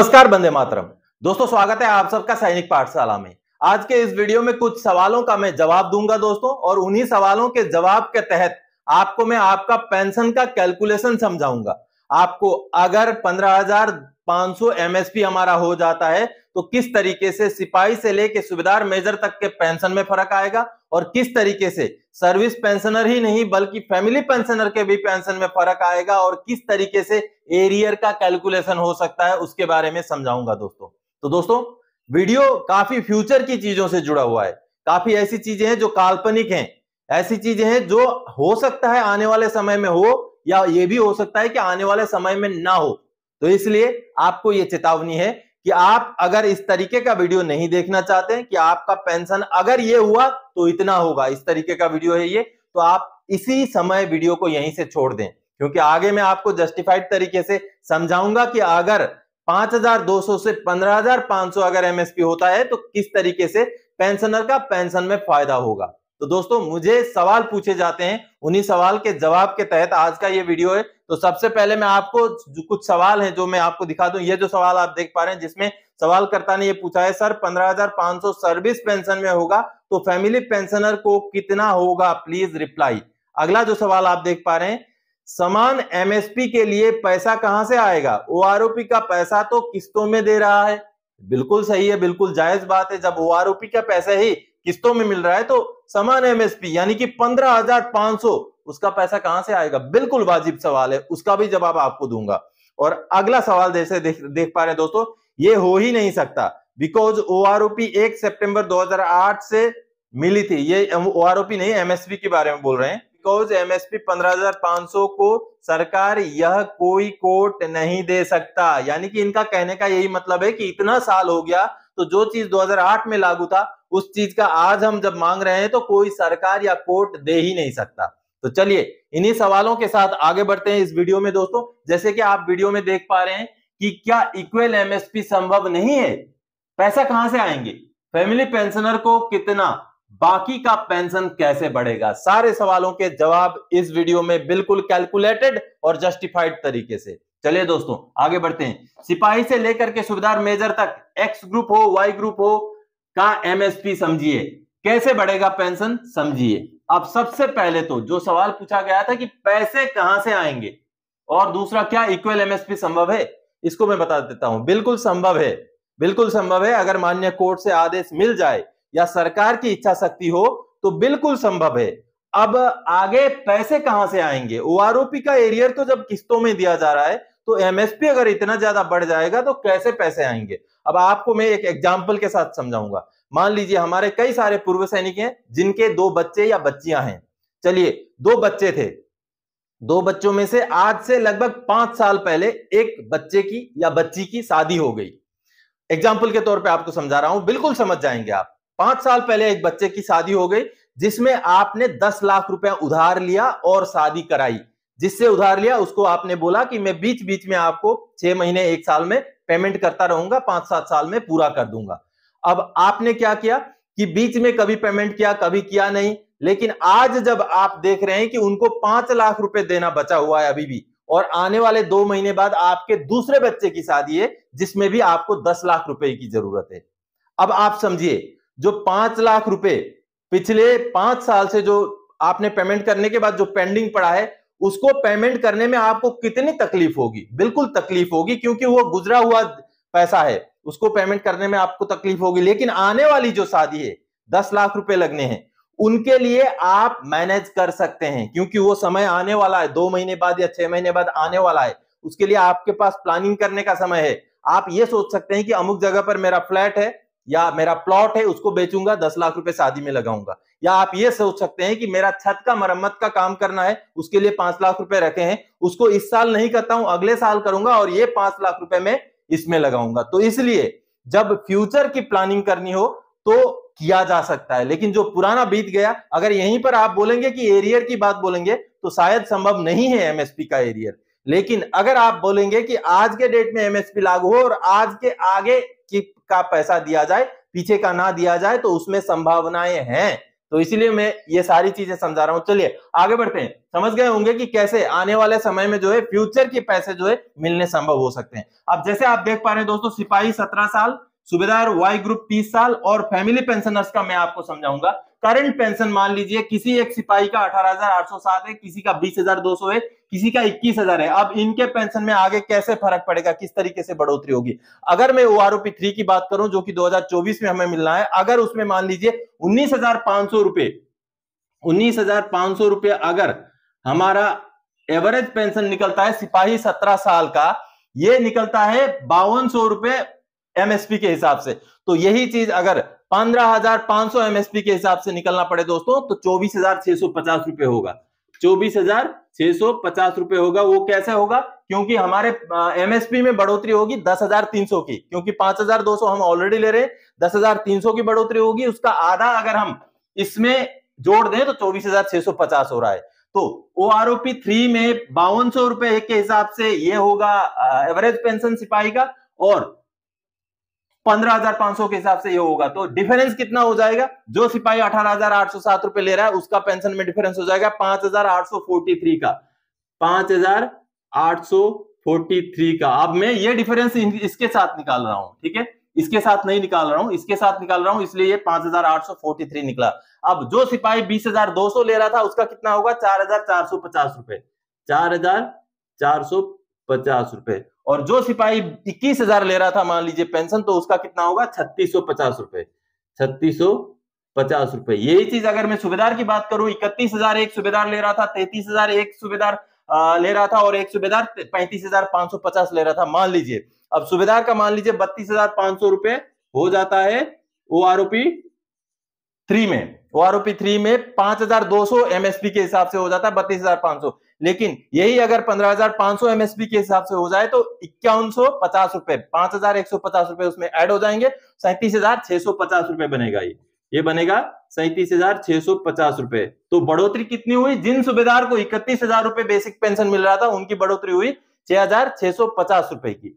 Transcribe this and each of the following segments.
नमस्कार बंदे मातरम दोस्तों स्वागत है आप सबका सैनिक पाठशाला में आज के इस वीडियो में कुछ सवालों का मैं जवाब दूंगा दोस्तों और उन्हीं सवालों के जवाब के तहत आपको मैं आपका पेंशन का कैलकुलेशन समझाऊंगा आपको अगर पंद्रह हजार पांच सौ एमएसपी हमारा हो जाता है तो किस तरीके से सिपाही से लेके सुबेदार मेजर तक के पेंशन में फर्क आएगा और किस तरीके से सर्विस पेंशनर ही नहीं बल्कि फैमिली पेंशनर के भी पेंशन में फर्क आएगा और किस तरीके से एरियर का कैलकुलेशन हो सकता है उसके बारे में समझाऊंगा दोस्तों तो दोस्तों वीडियो काफी फ्यूचर की चीजों से जुड़ा हुआ है काफी ऐसी चीजें हैं जो काल्पनिक हैं ऐसी चीजें हैं जो हो सकता है आने वाले समय में हो या ये भी हो सकता है कि आने वाले समय में ना हो तो इसलिए आपको ये चेतावनी है कि आप अगर इस तरीके का वीडियो नहीं देखना चाहते हैं कि आपका पेंशन अगर ये हुआ तो इतना होगा इस तरीके का वीडियो है ये तो आप इसी समय वीडियो को यहीं से छोड़ दें क्योंकि आगे मैं आपको जस्टिफाइड तरीके से समझाऊंगा कि अगर 5,200 से 15,500 अगर एमएसपी होता है तो किस तरीके से पेंशनर का पेंशन में फायदा होगा तो दोस्तों मुझे सवाल पूछे जाते हैं उन्हीं सवाल के जवाब के तहत आज का ये वीडियो है तो सबसे पहले मैं आपको कुछ सवाल हैं जो मैं आपको दिखा दूं ये जो सवाल आप देख पा रहे हैं जिसमें सवालकर्ता ने ये पूछा है सर 15,500 सर्विस पेंशन में होगा तो फैमिली पेंशनर को कितना होगा प्लीज रिप्लाई अगला जो सवाल आप देख पा रहे हैं समान एमएसपी के लिए पैसा कहां से आएगा ओ का पैसा तो किस्तों में दे रहा है बिल्कुल सही है बिल्कुल जायज बात है जब ओ का पैसा ही किस्तों में मिल रहा है तो समान एमएसपी यानी कि पंद्रह हजार पांच सौ उसका पैसा कहां से आएगा बिल्कुल वाजिब सवाल है उसका भी जवाब आपको दूंगा और अगला सवाल जैसे देख देख पा रहे हैं दोस्तों ये हो ही नहीं सकता because O R OP September 2008 से मिली थी ये ओ आर नहीं एमएसपी के बारे में बोल रहे हैं बिकॉज एमएसपी 15,500 को सरकार यह कोई कोर्ट नहीं दे सकता यानी कि इनका कहने का यही मतलब है कि इतना साल हो गया तो जो चीज 2008 में लागू था उस चीज का आज हम जब मांग रहे हैं तो कोई सरकार या कोर्ट दे ही नहीं सकता तो चलिए इन्हीं सवालों के साथ आगे बढ़ते हैं इस वीडियो में दोस्तों जैसे कि आप वीडियो में देख पा रहे हैं कि क्या इक्वल एमएसपी संभव नहीं है पैसा कहां से आएंगे फैमिली पेंशनर को कितना बाकी का पेंशन कैसे बढ़ेगा सारे सवालों के जवाब इस वीडियो में बिल्कुल कैलकुलेटेड और जस्टिफाइड तरीके से चलिए दोस्तों आगे बढ़ते हैं सिपाही से लेकर के सुविधा मेजर तक एक्स ग्रुप हो वाई ग्रुप हो का एमएसपी समझिए कैसे बढ़ेगा पेंशन समझिए अब सबसे पहले तो जो सवाल पूछा गया था कि पैसे कहां से आएंगे और दूसरा क्या इक्वल एमएसपी संभव है इसको मैं बता देता हूं बिल्कुल संभव है बिल्कुल संभव है अगर मान्य कोर्ट से आदेश मिल जाए या सरकार की इच्छा शक्ति हो तो बिल्कुल संभव है अब आगे पैसे कहां से आएंगे ओ का एरियर तो जब किस्तों में दिया जा रहा है तो एमएसपी अगर इतना ज्यादा बढ़ जाएगा तो कैसे पैसे आएंगे अब आपको मैं एक एग्जाम्पल के साथ समझाऊंगा मान लीजिए हमारे कई सारे पूर्व सैनिक हैं जिनके दो बच्चे या बच्चियां हैं चलिए दो बच्चे थे दो बच्चों में से आज से लगभग पांच साल पहले एक बच्चे की या बच्ची की शादी हो गई एग्जाम्पल के तौर पे आपको समझा रहा हूं बिल्कुल समझ जाएंगे आप पांच साल पहले एक बच्चे की शादी हो गई जिसमें आपने दस लाख रुपया उधार लिया और शादी कराई जिससे उधार लिया उसको आपने बोला कि मैं बीच बीच में आपको छह महीने एक साल में पेमेंट करता रहूंगा पांच सात साल में पूरा कर दूंगा अब आपने क्या किया कि बीच में कभी पेमेंट किया कभी किया नहीं लेकिन आज जब आप देख रहे हैं कि उनको पांच लाख रुपए देना बचा हुआ है अभी भी और आने वाले दो महीने बाद आपके दूसरे बच्चे की शादी है जिसमें भी आपको दस लाख रुपए की जरूरत है अब आप समझिए जो पांच लाख रुपए पिछले पांच साल से जो आपने पेमेंट करने के बाद जो पेंडिंग पड़ा है उसको पेमेंट करने में आपको कितनी तकलीफ होगी बिल्कुल तकलीफ होगी क्योंकि वो गुजरा हुआ पैसा है उसको पेमेंट करने में आपको तकलीफ होगी लेकिन आने वाली जो शादी है दस लाख रुपए लगने हैं उनके लिए आप मैनेज कर सकते हैं क्योंकि वो समय आने वाला है दो महीने बाद या छह महीने बाद आने वाला है उसके लिए आपके पास प्लानिंग करने का समय है आप ये सोच सकते हैं कि अमुक जगह पर मेरा फ्लैट है या मेरा प्लॉट है उसको बेचूंगा दस लाख रुपए शादी में लगाऊंगा या आप ये सोच सकते हैं कि मेरा छत का मरम्मत का काम करना है उसके लिए पांच लाख रुपए रखे हैं उसको इस साल नहीं करता हूं अगले साल करूंगा और ये पांच लाख रुपए में इसमें लगाऊंगा तो इसलिए जब फ्यूचर की प्लानिंग करनी हो तो किया जा सकता है लेकिन जो पुराना बीत गया अगर यहीं पर आप बोलेंगे कि एरियर की बात बोलेंगे तो शायद संभव नहीं है एमएसपी का एरियर लेकिन अगर आप बोलेंगे कि आज के डेट में एमएसपी लागू हो और आज के आगे की का पैसा दिया जाए पीछे का ना दिया जाए तो उसमें संभावनाएं हैं तो इसीलिए मैं ये सारी चीजें समझा रहा हूँ चलिए आगे बढ़ते हैं समझ गए होंगे कि कैसे आने वाले समय में जो है फ्यूचर के पैसे जो है मिलने संभव हो सकते हैं अब जैसे आप देख पा रहे हैं दोस्तों सिपाही सत्रह साल सुबेदार वाई ग्रुप तीस साल और फैमिली पेंशनर्स का मैं आपको समझाऊंगा करंट पेंशन मान लीजिए किसी एक सिपाही का सात है किसी का सौ है किसी का 21,000 है अब इनके पेंशन में आगे कैसे फर्क पड़ेगा किस तरीके से बढ़ोतरी होगी अगर मैं ओ आर थ्री की बात करूं जो कि 2024 में हमें मिलना है अगर उसमें मान लीजिए उन्नीस हजार पांच सौ रुपए उन्नीस हजार पांच सौ रुपए अगर हमारा एवरेज पेंशन निकलता है सिपाही सत्रह साल का ये निकलता है बावन सौ रुपए एमएसपी के हिसाब से तो यही चीज अगर 15,500 एमएसपी के हिसाब से निकलना पड़े दोस्तों तो 24,650 रुपए होगा 24,650 रुपए होगा वो कैसे होगा क्योंकि हमारे एमएसपी में बढ़ोतरी होगी 10,300 की क्योंकि 5,200 हम ऑलरेडी ले रहे हैं 10,300 की बढ़ोतरी होगी उसका आधा अगर हम इसमें जोड़ दें तो 24,650 हो रहा है तो O R O P three में बावन सौ रुपए के हिसाब से ये होगा एवरेज पेंशन सिपाही का और पंद्रह के हिसाब से ये होगा तो डिफरेंस कितना हो जाएगा जो सिपाही अठारह रुपए ले रहा है उसका पेंशन में डिफरेंस हो जाएगा पांच का 5,843 का अब मैं ये डिफरेंस इसके साथ निकाल रहा हूं ठीक है इसके साथ नहीं निकाल रहा हूं इसके साथ निकाल रहा हूं इसलिए ये 5,843 निकला अब जो सिपाही 20,200 ले रहा था उसका कितना होगा 4,450 रुपए पचास रुपए और जो सिपाही इक्कीस हजार ले रहा था मान लीजिए पेंशन तो उसका कितना होगा छत्तीस सौ पचास रुपए छत्तीस सौ पचास रुपए यही चीज अगर मैं सुबेदार की बात करूं इकतीस हजार एक सुबेदार ले रहा था तैतीस हजार एक सुबेदार ले रहा था और एक सुबेदार पैंतीस हजार पांच सौ पचास ले रहा था मान लीजिए अब सुबेदार का मान लीजिए बत्तीस हजार पांच सौ रुपए हो जाता है ओ आर ओपी थ्री में ओ आर ओपी थ्री में पांच हजार दो सौ एमएसपी के हिसाब से हो जाता है बत्तीस हजार पांच सौ लेकिन यही अगर 15,500 एमएसपी के हिसाब से हो जाए तो इक्यावन सौ पचास रुपए पांच हजार एक सौ पचास रुपए उसमें ऐड हो जाएंगे सैंतीस हजार छह सौ पचास रुपए बनेगा ये ये बनेगा सैंतीस हजार छह सौ पचास रुपए तो बढ़ोतरी कितनी हुई जिन सूबेदार को इकतीस हजार रुपए बेसिक पेंशन मिल रहा था उनकी बढ़ोतरी हुई छह हजार छह सौ पचास रुपए की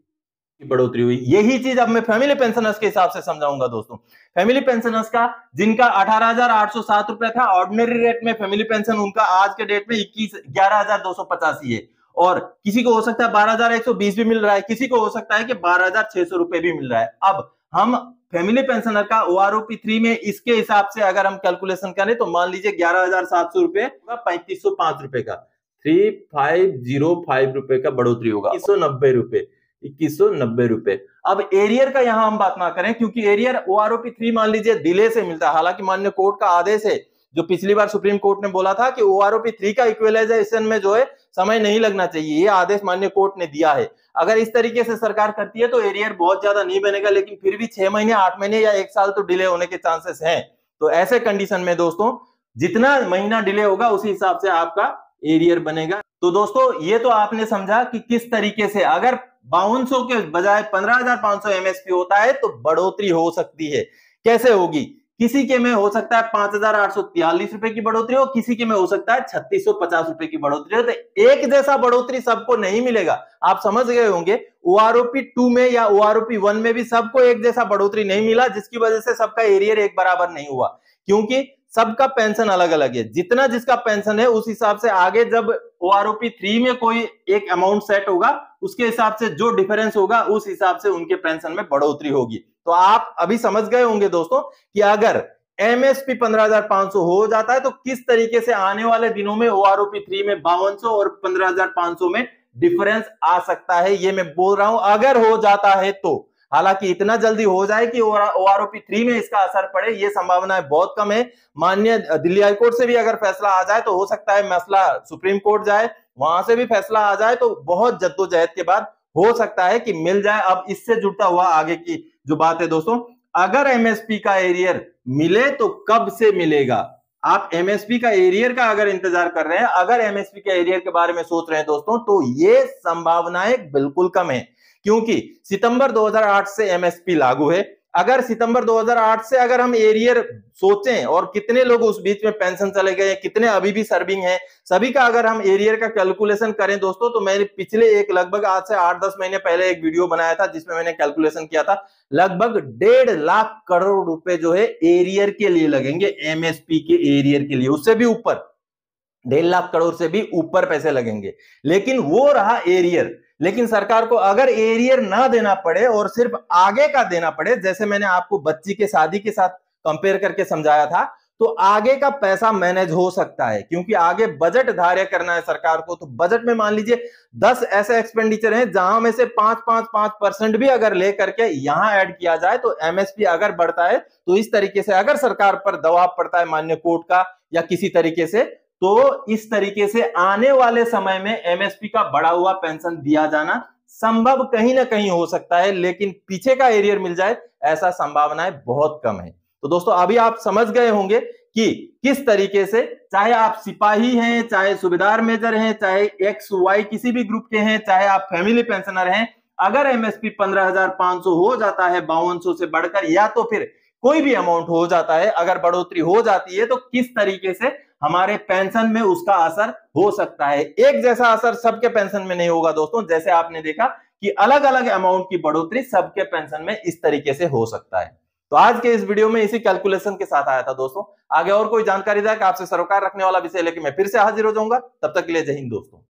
की बढ़ोतरी हुई यही चीज अब मैं फैमिली पेंशनर्स के हिसाब से समझाऊंगा दोस्तों फैमिली पेंशनर्स का जिनका अठारह रुपए सात था ऑर्डिनरी रेट में फैमिली पेंशन उनका आज के डेट में इक्कीस ग्यारह दो सौ है और किसी को हो सकता है बारह भी मिल रहा है किसी को हो सकता है कि बारह हजार छह सौ रुपए भी मिल रहा है अब हम फैमिली पेंशनर का ओ आर थ्री में इसके हिसाब से अगर हम कैलकुलेशन करें तो मान लीजिए ग्यारह हजार सात सौ रुपए पैंतीस सौ पांच रुपए का थ्री फाइव जीरो फाइव रुपए का बढ़ोतरी होगा एक सौ नब्बे रुपए इक्कीस सौ नब्बे रुपए अब एरियर का यहां हम बात ना करें क्योंकि एरियर ओ आर थ्री मान लीजिए दिले से मिलता है हालांकि मान्य कोर्ट का आदेश है जो पिछली बार सुप्रीम कोर्ट ने बोला था कि ओ आर थ्री का इक्वलाइजेशन में जो है समय नहीं लगना चाहिए ये आदेश मान्य कोर्ट ने दिया है अगर इस तरीके से सरकार करती है तो एरियर बहुत ज्यादा नहीं बनेगा लेकिन फिर भी छह महीने आठ महीने या एक साल तो डिले होने के चांसेस हैं तो ऐसे कंडीशन में दोस्तों जितना महीना डिले होगा उसी हिसाब से आपका एरियर बनेगा तो दोस्तों ये तो आपने समझा कि किस तरीके से अगर बावन सौ के बजाय पंद्रह हजार पांच सौ एमएसपी होता है तो बढ़ोतरी हो सकती है कैसे होगी किसी के में हो सकता है पांच हजार आठ सौ तिहालीस रुपए की बढ़ोतरी हो किसी के में हो सकता है छत्तीस सौ पचास रुपए की बढ़ोतरी हो तो एक जैसा बढ़ोतरी सबको नहीं मिलेगा आप समझ गए होंगे ओआरओपी टू में या ओआरओपी वन में भी सबको एक जैसा बढ़ोतरी नहीं मिला जिसकी वजह से सबका एरियर एक बराबर नहीं हुआ क्योंकि सबका पेंशन अलग अलग है जितना जिसका पेंशन है उस हिसाब से आगे जब ओ आर थ्री में कोई एक अमाउंट सेट होगा उसके हिसाब से जो डिफरेंस होगा उस हिसाब से उनके पेंशन में बढ़ोतरी होगी तो आप अभी समझ गए होंगे दोस्तों कि अगर एमएसपी 15,500 हो जाता है तो किस तरीके से आने वाले दिनों में ओ आर थ्री में बावन और पंद्रह में डिफरेंस आ सकता है ये मैं बोल रहा हूं अगर हो जाता है तो हालांकि इतना जल्दी हो जाए कि ओ आर थ्री में इसका असर पड़े ये संभावना बहुत कम है मान्य दिल्ली हाईकोर्ट से भी अगर फैसला आ जाए तो हो सकता है मसला सुप्रीम कोर्ट जाए वहां से भी फैसला आ जाए तो बहुत जद्दोजहद के बाद हो सकता है कि मिल जाए अब इससे जुड़ता हुआ आगे की जो बात है दोस्तों अगर एमएसपी का एरियर मिले तो कब से मिलेगा आप एमएसपी का एरियर का अगर इंतजार कर रहे हैं अगर एमएसपी के एरियर के बारे में सोच रहे हैं दोस्तों तो ये संभावनाएं बिल्कुल कम है क्योंकि सितंबर 2008 से एमएसपी लागू है अगर सितंबर 2008 से अगर हम एरियर सोचें और कितने लोग उस बीच में पेंशन चले गए कितने अभी भी सर्विंग हैं सभी का अगर हम एरियर का कैलकुलेशन करें दोस्तों तो मैंने पिछले एक लगभग आज से आठ दस महीने पहले एक वीडियो बनाया था जिसमें मैंने कैलकुलेशन किया था लगभग डेढ़ लाख करोड़ रुपए जो है एरियर के लिए लगेंगे एमएसपी के एरियर के लिए उससे भी ऊपर डेढ़ लाख करोड़ से भी ऊपर पैसे लगेंगे लेकिन वो रहा एरियर लेकिन सरकार को अगर एरियर ना देना पड़े और सिर्फ आगे का देना पड़े जैसे मैंने आपको बच्ची के शादी के साथ कंपेयर करके समझाया था तो आगे का पैसा मैनेज हो सकता है क्योंकि आगे बजट धार्य करना है सरकार को तो बजट में मान लीजिए दस ऐसे एक्सपेंडिचर हैं जहां में से पांच पांच पांच परसेंट भी अगर ले करके यहां ऐड किया जाए तो एमएसपी अगर बढ़ता है तो इस तरीके से अगर सरकार पर दबाव पड़ता है मान्य कोर्ट का या किसी तरीके से तो इस तरीके से आने वाले समय में एमएसपी का बढ़ा हुआ पेंशन दिया जाना संभव कहीं ना कहीं हो सकता है लेकिन पीछे का एरियर मिल जाए ऐसा संभावनाएं बहुत कम है तो दोस्तों अभी आप समझ गए होंगे कि किस तरीके से चाहे आप सिपाही हैं चाहे सुबेदार मेजर हैं चाहे एक्स वाई किसी भी ग्रुप के हैं चाहे आप फैमिली पेंशनर हैं अगर एमएसपी 15,500 हो जाता है बावन से बढ़कर या तो फिर कोई भी अमाउंट हो जाता है अगर बढ़ोतरी हो जाती है तो किस तरीके से हमारे पेंशन में उसका असर हो सकता है एक जैसा असर सबके पेंशन में नहीं होगा दोस्तों जैसे आपने देखा कि अलग अलग अमाउंट की बढ़ोतरी सबके पेंशन में इस तरीके से हो सकता है तो आज के इस वीडियो में इसी कैलकुलेशन के साथ आया था दोस्तों आगे और कोई जानकारी जाए आपसे सरोकार रखने वाला विषय लेके मैं फिर से हाजिर हो जाऊंगा तब तक के लिए जय हिंद दोस्तों